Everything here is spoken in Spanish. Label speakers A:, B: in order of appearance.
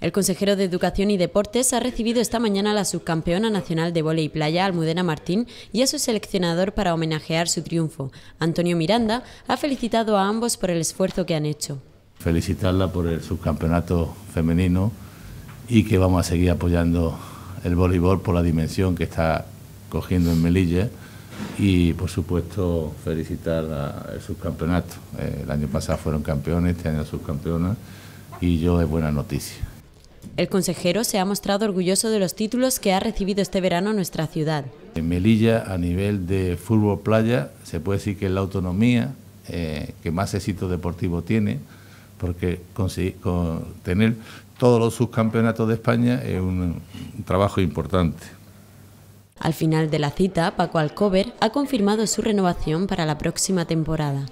A: El consejero de Educación y Deportes ha recibido esta mañana a la subcampeona nacional de y playa, Almudena Martín, y a su seleccionador para homenajear su triunfo. Antonio Miranda ha felicitado a ambos por el esfuerzo que han hecho.
B: Felicitarla por el subcampeonato femenino y que vamos a seguir apoyando el voleibol por la dimensión que está cogiendo en Melilla y por supuesto felicitar al subcampeonato. Eh, el año pasado fueron campeones, este año subcampeonas y yo es buena noticia.
A: El consejero se ha mostrado orgulloso de los títulos que ha recibido este verano nuestra ciudad.
B: En Melilla, a nivel de fútbol playa, se puede decir que es la autonomía eh, que más éxito deportivo tiene, porque tener todos los subcampeonatos de España es un, un trabajo importante.
A: Al final de la cita, Paco Alcover ha confirmado su renovación para la próxima temporada.